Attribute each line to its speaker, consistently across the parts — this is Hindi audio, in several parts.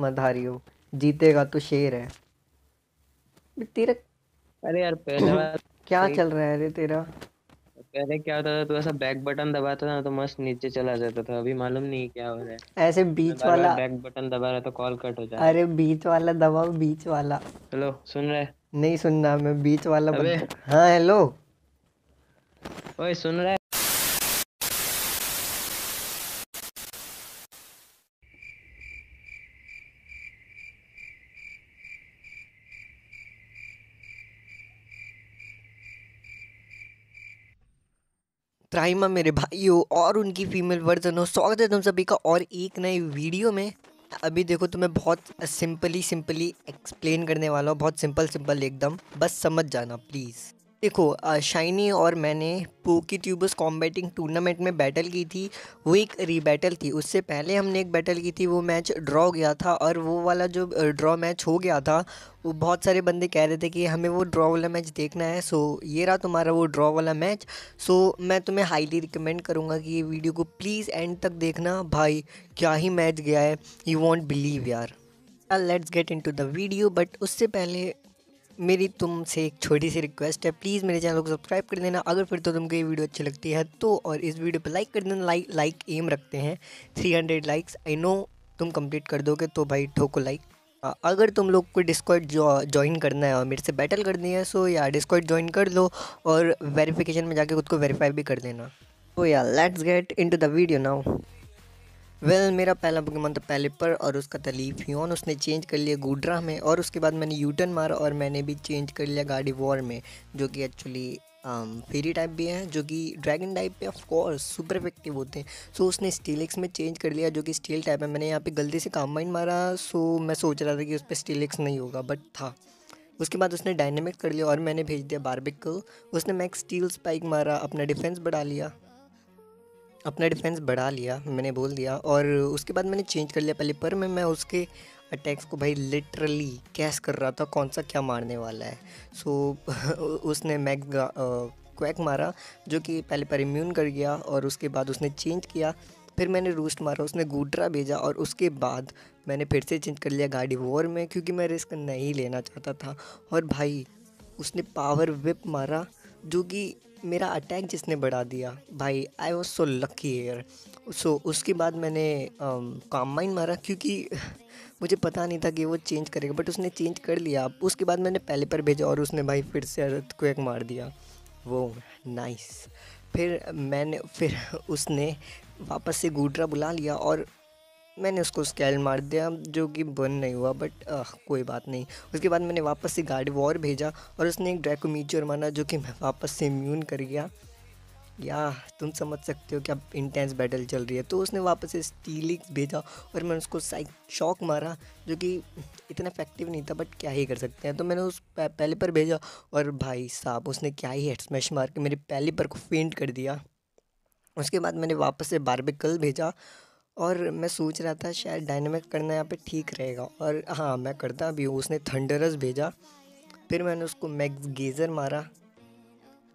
Speaker 1: मत हारियो जीतेगा तो शेर है तेरा अरे यार पहले क्या चल रहा है अरे तेरा पहले क्या होता था तू ऐसा बैक बटन दबाता था तो मस्त नीचे चला जाता था अभी मालूम नहीं क्या हो रहा है ऐसे बीच तो वाला बैक बटन दबा रहा तो कॉल कट हो जाता अरे बीच वाला दबाओ बीच वाला हेलो सुन रहे नहीं सुनना मैं बीच वाला हाँ हेलो ओए सुन रहे प्राइमा मेरे भाइयों और उनकी फीमेल वर्जन हो स्वागत है तुम सभी का और एक नए वीडियो में अभी देखो तो मैं बहुत सिंपली सिंपली एक्सप्लेन करने वाला हूँ बहुत सिंपल सिंपल एकदम बस समझ जाना प्लीज़ देखो शाइनी और मैंने पू की ट्यूबस कॉम्बेटिंग टूर्नामेंट में बैटल की थी वो एक रीबैटल थी उससे पहले हमने एक बैटल की थी वो मैच ड्रॉ गया था और वो वाला जो ड्रॉ मैच हो गया था वो बहुत सारे बंदे कह रहे थे कि हमें वो ड्रॉ वाला मैच देखना है सो ये रहा तुम्हारा वो ड्रॉ वाला मैच सो मैं तुम्हें हाईली रिकमेंड करूँगा कि ये वीडियो को प्लीज़ एंड तक देखना भाई क्या ही मैच गया है यू वॉन्ट बिलीव यार let's get into the video but उससे पहले मेरी तुमसे एक छोटी सी रिक्वेस्ट है प्लीज़ मेरे चैनल को सब्सक्राइब कर देना अगर फिर तो तुमको ये वीडियो अच्छी लगती है तो और इस वीडियो पर लाइक कर देना लाइक लाइक एम रखते हैं 300 लाइक्स आई नो तुम कंप्लीट कर दोगे तो भाई ठोको लाइक अगर तुम लोग को डिस्कॉट ज्वाइन जौ, करना है और मेरे से बैटल करनी है सो या डिस्कॉट ज्वाइन कर लो और वेरीफिकेशन में जाके खुद को वेरीफाई भी कर देना तो yeah let's get into the video now well well, मेरा पहला बुक मन था पर और उसका था लीफियन उसने चेंज कर लिया गुडरा में और उसके बाद मैंने यूटर्न मारा और मैंने भी चेंज कर लिया गाड़ी वॉर में जो कि एक्चुअली फेरी टाइप भी है जो कि ड्रैगन टाइप पे ऑफकोर्स सुपर इफेक्टिव होते हैं सो उसने स्टीलिक्स में चेंज कर लिया जो कि स्टील टाइप है मैंने यहाँ पर गलती से कामबाइन मारा सो मैं सोच रहा था कि उस पर स्टीलिक्स नहीं होगा बट था उसके बाद उसने डायनेमिक कर लिया और मैंने भेज दिया बारबिक को उसने मैक्स स्टील स्पाइक मारा अपना डिफेंस बढ़ा लिया अपना डिफेंस बढ़ा लिया मैंने बोल दिया और उसके बाद मैंने चेंज कर लिया पहले पर मैं मैं उसके अटैक्स को भाई लिटरली कैश कर रहा था कौन सा क्या मारने वाला है सो so, उसने मैग क्वैक मारा जो कि पहले पर इम्यून कर गया और उसके बाद उसने चेंज किया फिर मैंने रूस्ट मारा उसने गुडरा भेजा और उसके बाद मैंने फिर से चेंज कर लिया गाड़ी वॉर में क्योंकि मैं रिस्क नहीं लेना चाहता था और भाई उसने पावर विप मारा जो कि मेरा अटैक जिसने बढ़ा दिया भाई I was so lucky air सो उसके बाद मैंने कामबाइन um, मारा क्योंकि मुझे पता नहीं था कि वो चेंज करेगा बट उसने चेंज कर लिया उसके बाद मैंने पहले पर भेजा और उसने भाई फिर से अर्थ को एक मार दिया वो नाइस फिर मैंने फिर उसने वापस से गुडरा बुला लिया और मैंने उसको स्कैल मार दिया जो कि बर्न नहीं हुआ बट आ, कोई बात नहीं उसके बाद मैंने वापस से गार्ड वॉर भेजा और उसने एक ड्रैकोमीचर मारा जो कि मैं वापस से इम्यून कर गया या तुम समझ सकते हो कि अब इंटेंस बैटल चल रही है तो उसने वापस से स्टीलिक भेजा और मैंने उसको साइक शॉक मारा जो कि इतना इफेक्टिव नहीं था बट क्या ही कर सकते हैं तो मैंने उस पहले पर भेजा और भाई साहब उसने क्या ही हेड स्मैश मार के मेरे पहले पर को फेंट कर दिया उसके बाद मैंने वापस से बारबिकल भेजा और मैं सोच रहा था शायद डायनामिक करना यहाँ पे ठीक रहेगा और हाँ मैं करता भी हूँ उसने थंडरस भेजा फिर मैंने उसको मैक्स गेज़र मारा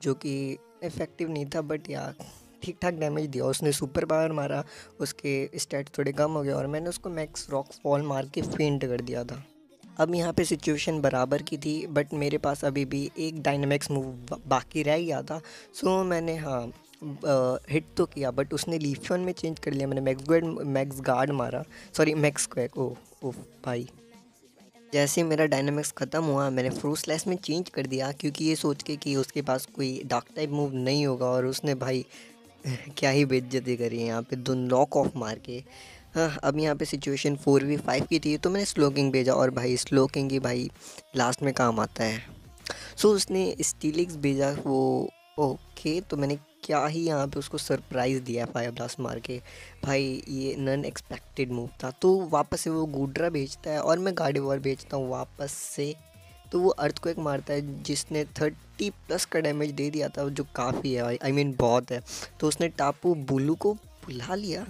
Speaker 1: जो कि इफ़ेक्टिव नहीं था बट यार ठीक ठाक डैमेज दिया उसने सुपर पावर मारा उसके स्टेट थोड़े कम हो गए और मैंने उसको मैक्स रॉक फॉल मार के फेंट कर दिया था अब यहाँ पे सिचुएशन बराबर की थी बट मेरे पास अभी भी एक डायनामिक्स मूव बाकी रह गया था सो मैंने हाँ हिट तो किया बट उसने लीफियन में चेंज कर लिया मैंने मैक्स गार्ड मैक्स गार्ड मारा सॉरी मैक्स क्वैक ओ ओ भाई जैसे मेरा डायनामिक्स ख़त्म हुआ मैंने फ्रूट स्लैश में चेंज कर दिया क्योंकि ये सोच के कि उसके पास कोई डार्क टाइप मूव नहीं होगा और उसने भाई क्या ही बेज्जती करी है यहाँ पे दो नॉक ऑफ मार के हाँ अब यहाँ पे सिचुएशन फोर वी फाइव की थी तो मैंने स्लोकिंग भेजा और भाई स्लोकिंग ही भाई लास्ट में काम आता है सो उसने स्टीलिक्स भेजा वो ओके तो मैंने क्या ही यहाँ पे उसको सरप्राइज़ दिया फायर ब्लास्ट मार के भाई ये नन एक्सपेक्टेड मूव था तो वापस से वो गुडरा भेजता है और मैं गाड़ी वॉर भेजता हूँ वापस से तो वो अर्थ को एक मारता है जिसने थर्टी प्लस का डैमेज दे दिया था जो काफ़ी है आई I मीन mean, बहुत है तो उसने टापू बुलू को बुला लिया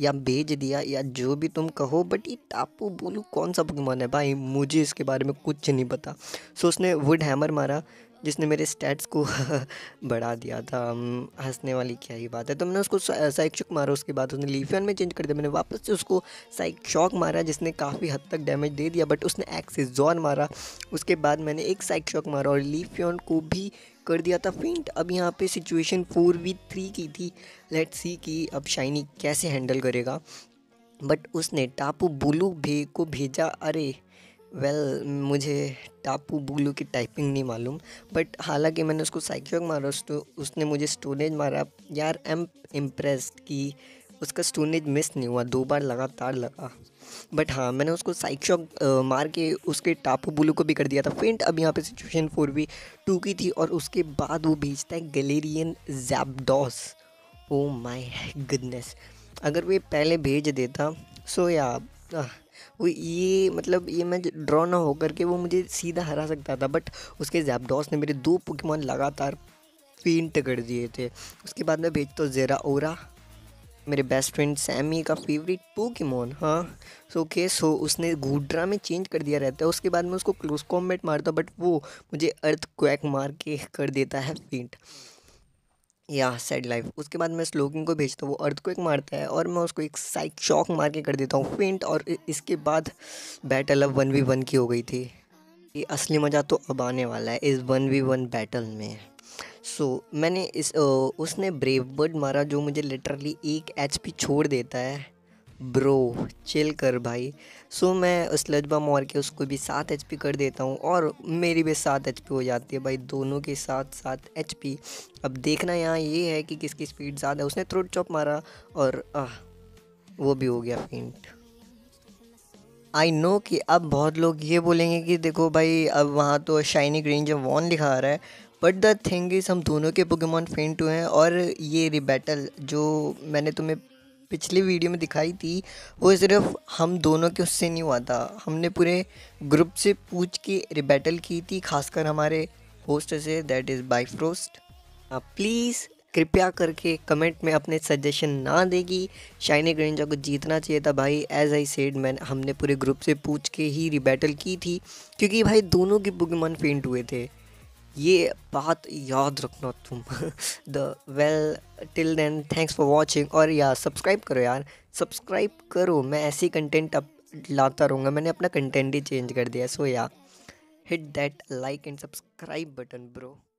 Speaker 1: या भेज दिया या जो भी तुम कहो बट ये टापू बोलू कौन सा पोकेमॉन है भाई मुझे इसके बारे में कुछ नहीं पता सो उसने वुड हैमर मारा जिसने मेरे स्टैट्स को बढ़ा दिया था हंसने वाली क्या ही बात है तो मैंने उसको साइक शॉक मारा उसके बाद उसने लीफियन में चेंज कर दिया मैंने वापस से उसको साइक शॉक मारा जिसने काफ़ी हद तक डैमेज दे दिया बट उसने एक्सिस जोन मारा उसके बाद मैंने एक साइक शॉक मारा और लीफियन को भी कर दिया था फेंट अब यहाँ पर सिचुएशन फोर वी थ्री की थी लेट्स सी कि अब शाइनी कैसे हैंडल करेगा बट उसने टापू बुलू भे को भेजा अरे वेल well, मुझे टापू बुलू की टाइपिंग नहीं मालूम बट हालांकि मैंने उसको साइक्योक मारा तो उसने मुझे स्टोनेज मारा यार एम इम्प्रेस कि उसका स्टोनेज मिस नहीं हुआ दो बार लगातार लगा बट हाँ मैंने उसको साइक्शॉक मार के उसके टापू बुलू को भी कर दिया था फेंट अब यहाँ पे सिचुएशन फोर भी टू की थी और उसके बाद वो भेजता है गलेरियन जैबडॉस ओ माई गुडनेस अगर वे पहले भेज देता सो या वो ये मतलब ये मैं ड्रॉ ना होकर के वो मुझे सीधा हरा सकता था बट उसके जैपडॉस ने मेरे दो पुकमान लगातार पेंट कर दिए थे उसके बाद मैं भेजता हूँ जेरा ओरा मेरे बेस्ट फ्रेंड सैमी का फेवरेट पोकेमोन हाँ सो के सो उसने गुड्रा में चेंज कर दिया रहता है उसके बाद में उसको क्लोज कॉम्बेट मारता बट वो मुझे अर्थ क्वैक मार के कर देता है पेंट या सैड लाइफ उसके बाद मैं स्लोकिंग को भेजता हूँ वो अर्थ को एक मारता है और मैं उसको एक साइक शॉक मार के कर देता हूँ फेंट और इसके बाद बैटल अब वन वी वन की हो गई थी ये असली मज़ा तो अब आने वाला है इस वन वी वन बैटल में सो so, मैंने इस उसने ब्रेव बर्ड मारा जो मुझे लिटरली एक एच छोड़ देता है ब्रो चिल कर भाई सो मैं उस लजबा और के उसको भी सात एच कर देता हूँ और मेरी भी सात एच हो जाती है भाई दोनों के साथ सात एच अब देखना यहाँ ये है कि किसकी स्पीड ज़्यादा है उसने थ्रोट चॉप मारा और आ, वो भी हो गया फेंट आई नो कि अब बहुत लोग ये बोलेंगे कि देखो भाई अब वहाँ तो शाइनी ग्रीन जब वॉन लिखा आ रहा है बट द थिंग इज़ हम दोनों के पुगेमॉन फेंट हुए हैं और ये रिबैटल जो मैंने तुम्हें पिछली वीडियो में दिखाई थी वो सिर्फ हम दोनों के उससे नहीं हुआ था हमने पूरे ग्रुप से पूछ के रिबैटल की थी खासकर हमारे होस्ट से that is by Frost please कृपया करके कमेंट में अपने सजेशन ना देगी शाइनी ग्रेंजा को जीतना चाहिए था भाई एज आई सेड मैन हमने पूरे ग्रुप से पूछ के ही रिबैटल की थी क्योंकि भाई दोनों के बुगमन फेंट हुए थे ये बात याद रखना तुम the well till then thanks for watching और यार सब्सक्राइब करो यार सब्सक्राइब करो मैं ऐसी कंटेंट अब लाता रहूँगा मैंने अपना कंटेंट ही चेंज कर दिया so yeah hit that like and subscribe button bro